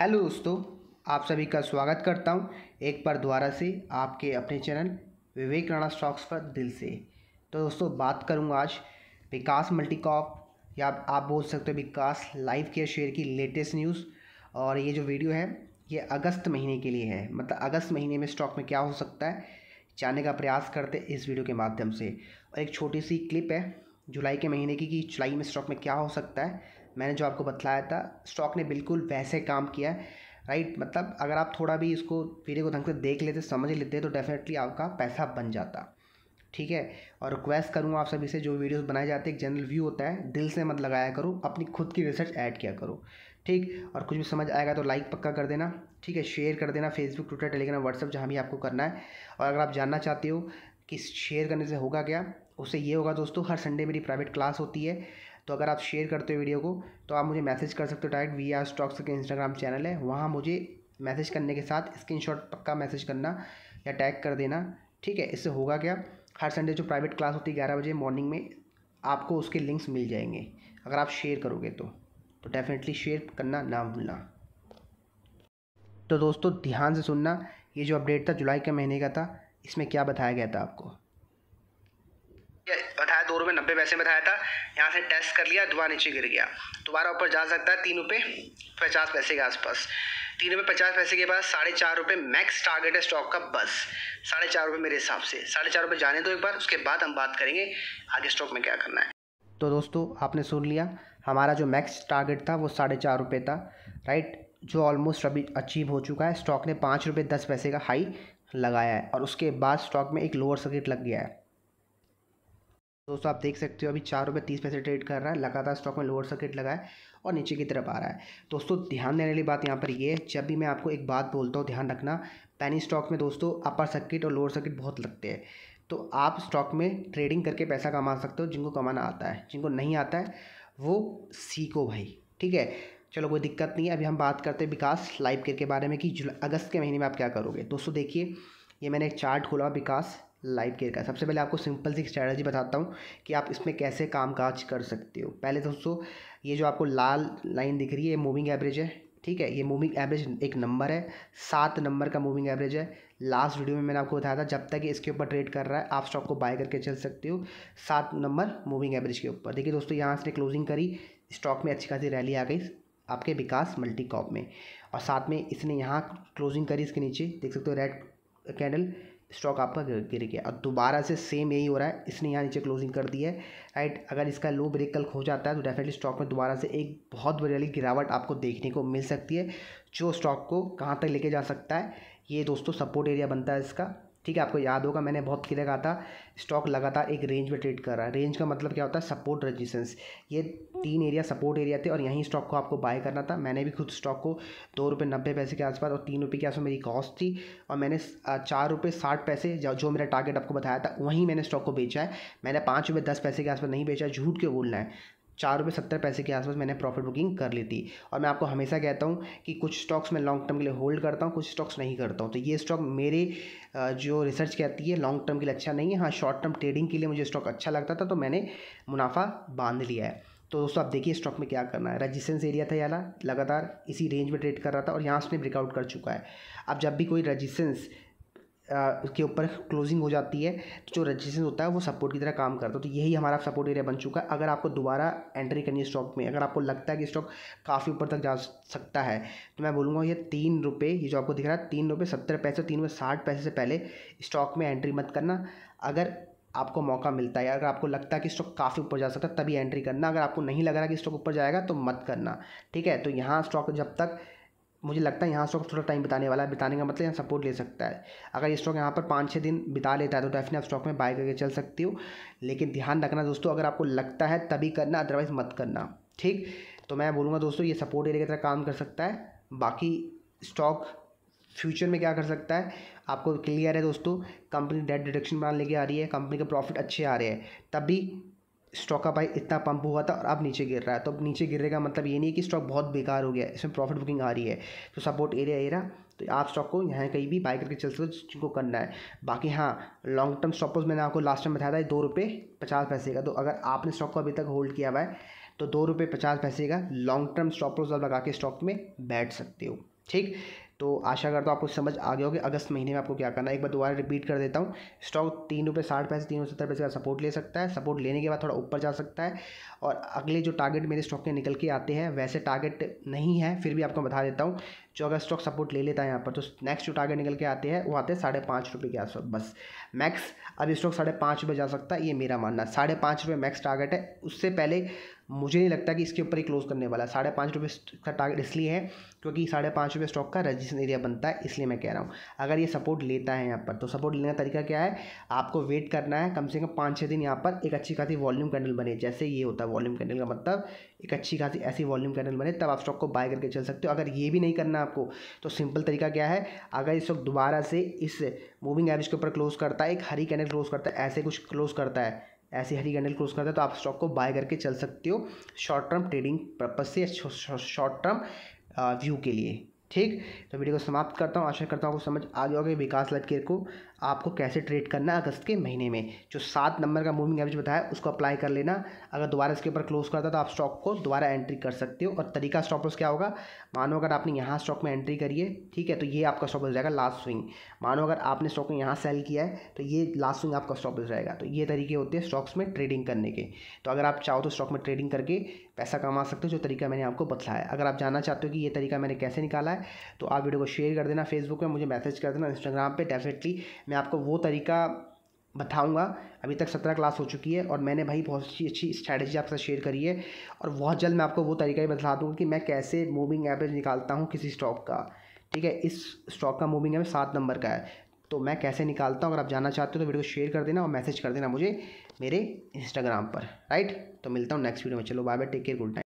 hello दोस्तों आप सभी का स्वागत करता हूं एक बार दोबारा से आपके अपने चैनल विवेक राणा स्टॉक्स पर दिल से तो दोस्तों बात करूंगा आज विकास मल्टीकॉप या आप बोल सकते हो विकास लाइव केयर शेयर की लेटेस्ट न्यूज़ और ये जो वीडियो है ये अगस्त महीने के लिए है मतलब अगस्त महीने में स्टॉक में क्या हो सकता है जानने का प्रयास करते इस वीडियो के माध्यम से और एक छोटी सी क्लिप है जुलाई के महीने की कि जुलाई में स्टॉक में क्या हो सकता है मैंने जो आपको बतलाया था स्टॉक ने बिल्कुल वैसे काम किया है राइट मतलब अगर आप थोड़ा भी इसको वीडियो को ढंग से देख लेते समझ लेते तो डेफिनेटली आपका पैसा बन जाता ठीक है और रिक्वेस्ट करूँगा आप सभी से जो वीडियोस बनाए जाते हैं एक जनरल व्यू होता है दिल से मत लगाया करो अपनी खुद की रिसर्च ऐड किया करो ठीक और कुछ भी समझ आएगा तो लाइक पक्का कर देना ठीक है शेयर कर देना फेसबुक ट्विटर टेलीग्राम व्हाट्सअप जहाँ भी आपको करना है और अगर आप जानना चाहते हो कि शेयर करने से होगा क्या उससे ये होगा दोस्तों हर संडे मेरी प्राइवेट क्लास होती है तो अगर आप शेयर करते हो वीडियो को तो आप मुझे मैसेज कर सकते हो डायरेक्ट वी आर स्टॉक्स के इंस्टाग्राम चैनल है वहाँ मुझे मैसेज करने के साथ स्क्रीनशॉट पक्का मैसेज करना या टैग कर देना ठीक है इससे होगा क्या हर संडे जो प्राइवेट क्लास होती है ग्यारह बजे मॉर्निंग में आपको उसके लिंक्स मिल जाएंगे अगर आप शेयर करोगे तो तो डेफिनेटली शेयर करना ना भूलना तो दोस्तों ध्यान से सुनना ये जो अपडेट था जुलाई के महीने का था इसमें क्या बताया गया था आपको रुपये नब्बे पैसे बताया था यहाँ से टेस्ट कर लिया दोबारा नीचे गिर गया दोबारा ऊपर जा सकता है तीन रुपये पचास पैसे के आसपास तीन रुपये पचास पैसे के पास साढ़े चार रुपये मैक्स टारगेट है स्टॉक का बस साढ़े चार रुपये मेरे हिसाब से साढ़े चार रुपये जाने दो एक बार उसके बाद हम बात करेंगे आगे स्टॉक में क्या करना है तो दोस्तों आपने सुन लिया हमारा जो मैक्स टारगेट था वो साढ़े चार रुपये था राइट जो ऑलमोस्ट अभी अचीव हो चुका है स्टॉक ने पाँच रुपये दस पैसे का हाई लगाया है और उसके बाद स्टॉक में एक लोअर सर्किट लग गया है दोस्तों आप देख सकते हो अभी चार रुपये तीस पैसे ट्रेड कर रहा है लगातार स्टॉक में लोअर सर्किट लगा है और नीचे की तरफ आ रहा है दोस्तों ध्यान देने वाली बात यहाँ पर ये है जब भी मैं आपको एक बात बोलता हूँ ध्यान रखना पैनी स्टॉक में दोस्तों अपर सर्किट और लोअर सर्किट बहुत लगते हैं तो आप स्टॉक में ट्रेडिंग करके पैसा कमा सकते हो जिनको कमाना आता है जिनको नहीं आता है वो सीखो भाई ठीक है चलो कोई दिक्कत नहीं है अभी हम बात करते हैं विकास लाइव केयर के बारे में कि अगस्त के महीने में आप क्या करोगे दोस्तों देखिए ये मैंने एक चार्ट खोला विकास लाइफ केयर का सबसे पहले आपको सिंपल सी स्ट्रैटेजी बताता हूँ कि आप इसमें कैसे काम काज कर सकते हो पहले दोस्तों ये जो आपको लाल लाइन दिख रही है ये मूविंग एवरेज है ठीक है ये मूविंग एवरेज एक नंबर है सात नंबर का मूविंग एवरेज है लास्ट वीडियो में मैंने आपको बताया था जब तक इसके ऊपर ट्रेड कर रहा है आप स्टॉक को बाय करके चल सकते हो सात नंबर मूविंग एवरेज के ऊपर देखिए दोस्तों यहाँ से क्लोजिंग करी स्टॉक में अच्छी खासी रैली आ गई आपके विकास मल्टी कॉप में और साथ में इसने यहाँ क्लोजिंग करी इसके नीचे देख सकते हो रेड कैंडल स्टॉक आपका गिर गया और दोबारा से सेम यही हो रहा है इसने यहाँ नीचे क्लोजिंग कर दी है राइट अगर इसका लो ब्रेक कल खो जाता है तो डेफिनेटली स्टॉक में दोबारा से एक बहुत बड़ी गिरावट आपको देखने को मिल सकती है जो स्टॉक को कहाँ तक लेके जा सकता है ये दोस्तों सपोर्ट एरिया बनता है इसका ठीक है आपको याद होगा मैंने बहुत क्लियर कहा था स्टॉक लगातार एक रेंज में ट्रेड कर रहा है रेंज का मतलब क्या होता है सपोर्ट रजिस्टेंस ये तीन एरिया सपोर्ट एरिया थे और यहीं स्टॉक को आपको बाय करना था मैंने भी खुद स्टॉक को दो रुपये नब्बे पैसे के आसपास और तीन रुपये के आसपास मेरी कॉस्ट थी और मैंने चार रुपये साठ पैसे जो मेरा टारगेट आपको बताया था वहीं मैंने स्टॉक को बेचा है मैंने पाँच रुपये दस पैसे के आसपास नहीं बेचा झूठ के बोलना है चार रुपये सत्तर पैसे के आसपास मैंने प्रॉफिट बुकिंग कर ली थी और मैं आपको हमेशा कहता हूँ कि कुछ स्टॉक्स मैं लॉन्ग टर्म के लिए होल्ड करता हूँ कुछ स्टॉक्स नहीं करता हूँ तो ये स्टॉक मेरे जो रिसर्च कहती है लॉन्ग टर्म के लिए अच्छा नहीं है हाँ शॉर्ट टर्म ट्रेडिंग के लिए मुझे स्टॉक अच्छा लगता था तो मैंने मुनाफा बांध लिया है तो दोस्तों आप देखिए स्टॉक में क्या करना है रजिस्टेंस एरिया था यहाँ लगातार इसी रेंज में ट्रेड कर रहा था और यहाँ उसने ब्रेकआउट कर चुका है अब जब भी कोई रजिस्टेंस के ऊपर क्लोजिंग हो जाती है तो जो रजिस्ट्रेशन होता है वो सपोर्ट की तरह काम करता है तो यही हमारा सपोर्ट एरिया बन चुका है अगर आपको दोबारा एंट्री करनी है स्टॉक में अगर आपको लगता है कि स्टॉक काफ़ी ऊपर तक जा सकता है तो मैं बोलूँगा ये तीन रुपये ये जो आपको दिख रहा है तीन रुपये सत्तर पैसे तीन रुपये साठ पैसे से पहले स्टॉक में एंट्री मत करना अगर आपको मौका मिलता है अगर आपको लगता है कि स्टॉक काफ़ी ऊपर जा सकता है तभी एंट्री करना अगर आपको नहीं लग रहा कि स्टॉक ऊपर जाएगा तो मत करना ठीक है तो यहाँ स्टॉक जब तक मुझे लगता है यहाँ स्टॉक थोड़ा टाइम बिताने वाला है बिताने का मतलब यहाँ सपोर्ट ले सकता है अगर ये स्टॉक यहाँ पर पाँच छः दिन बिता लेता है तो डेफिनेट आप स्टॉक में बाय करके चल सकती हो लेकिन ध्यान रखना दोस्तों अगर आपको लगता है तभी करना अदरवाइज़ मत करना ठीक तो मैं बोलूँगा दोस्तों ये सपोर्ट एरिया की तरह काम कर सकता है बाकी स्टॉक फ्यूचर में क्या कर सकता है आपको क्लियर है दोस्तों कंपनी डेट डिडक्शन बना लेके आ रही है कंपनी के प्रॉफिट अच्छे आ रहे हैं तभी स्टॉक का भाई इतना पंप हुआ था और अब नीचे गिर रहा है तो अब नीचे गिरने का मतलब ये नहीं है कि स्टॉक बहुत बेकार हो गया है इसमें प्रॉफिट बुकिंग आ रही है तो सपोर्ट एरिया एरिया तो आप स्टॉक को यहाँ कहीं भी बाई करके चल सकते हो जिनको करना है बाकी हाँ लॉन्ग टर्म स्टॉपर्स मैंने आपको लास्ट टाइम बताया था दो रुपये पचास पैसे का तो अगर आपने स्टॉक को अभी तक होल्ड किया हुआ है तो दो रुपये पचास पैसे का लॉन्ग टर्म स्टॉपर्स लगा के स्टॉक में बैठ सकते हो ठीक तो आशा करता हूँ आपको समझ आ गया होगी अगस्त महीने में आपको क्या करना है एक बार दोबारा रिपीट कर देता हूँ स्टॉक तीन रुपये साठ पैसे तीन सत्तर पैसे का सपोर्ट ले सकता है सपोर्ट लेने के बाद थोड़ा ऊपर जा सकता है और अगले जो टारगेट मेरे स्टॉक के निकल के आते हैं वैसे टारगेट नहीं है फिर भी आपको बता देता हूँ जो अगर स्टॉक सपोर्ट ले लेता है यहाँ पर तो नेक्स्ट जो टारगेट निकल के आते हैं वो आते हैं साढ़े पाँच रुपये के आसपास बस मैक्स अब स्टॉक साढ़े पाँच रुपये जा सकता है ये मेरा मानना साढ़े पाँच रुपये मैक्स टारगेट है उससे पहले मुझे नहीं लगता कि इसके ऊपर ही क्लोज करने वाला साढ़े पाँच रुपये का टारगेट इसलिए है क्योंकि साढ़े पाँच रुपये स्टॉक का रजिस्टर कंजेशन एरिया बनता है इसलिए मैं कह रहा हूँ अगर ये सपोर्ट लेता है यहाँ पर तो सपोर्ट लेने का तरीका क्या है आपको वेट करना है कम से कम पाँच छः दिन यहाँ पर एक अच्छी खासी वॉल्यूम कैंडल बने जैसे ये होता है वॉल्यूम कैंडल का मतलब एक अच्छी खासी ऐसी वॉल्यूम कैंडल बने तब आप स्टॉक को बाय करके चल सकते हो अगर ये भी नहीं करना आपको तो सिंपल तरीका क्या है अगर इस वक्त दोबारा से इस मूविंग एवरेज के ऊपर क्लोज करता है एक हरी कैंडल क्लोज करता है ऐसे कुछ क्लोज करता है ऐसी हरी कैंडल क्लोज करता है तो आप स्टॉक को बाय करके चल सकते हो शॉर्ट टर्म ट्रेडिंग पर्पज से शॉर्ट टर्म व्यू के लिए ठीक तो वीडियो को समाप्त करता हूँ आशा करता हूँ आपको समझ आ गया होगा विकास लाइफ को आपको कैसे ट्रेड करना अगस्त के महीने में जो सात नंबर का मूविंग एवरेज बताया उसको अप्लाई कर लेना अगर दोबारा इसके ऊपर क्लोज करता तो आप स्टॉक को दोबारा एंट्री कर सकते हो और तरीका स्टॉप लॉस क्या होगा मानो अगर आपने यहाँ स्टॉक में एंट्री करी है ठीक है तो ये आपका स्टॉप हो जाएगा लास्ट स्विंग मानो अगर आपने स्टॉक में यहाँ सेल किया है तो ये लास्ट स्विंग आपका स्टॉप हो जाएगा तो ये तरीके होते हैं स्टॉक्स में ट्रेडिंग करने के तो अगर आप चाहो तो स्टॉक में ट्रेडिंग करके पैसा कमा सकते हो जो तरीका मैंने आपको बताया है अगर आप जानना चाहते हो कि ये तरीका मैंने कैसे निकाला है तो आप वीडियो को शेयर कर देना फेसबुक में मुझे मैसेज कर देना इंस्टाग्राम पर डेफिनेटली मैं मैं आपको वो तरीका बताऊंगा अभी तक सत्रह क्लास हो चुकी है और मैंने भाई बहुत अच्छी अच्छी स्ट्रैटेजी आपसे शेयर करी है और बहुत जल्द मैं आपको वो तरीका भी बता दूँगा कि मैं कैसे मूविंग एवरेज निकालता हूँ किसी स्टॉक का ठीक है इस स्टॉक का मूविंग एवरेज सात नंबर का है तो मैं कैसे निकालता हूँ अगर आप जानना चाहते हो तो वीडियो को शेयर कर देना और मैसेज कर देना मुझे मेरे इंस्टाग्राम पर राइट तो मिलता हूँ नेक्स्ट वीडियो में चलो bye bye take care good night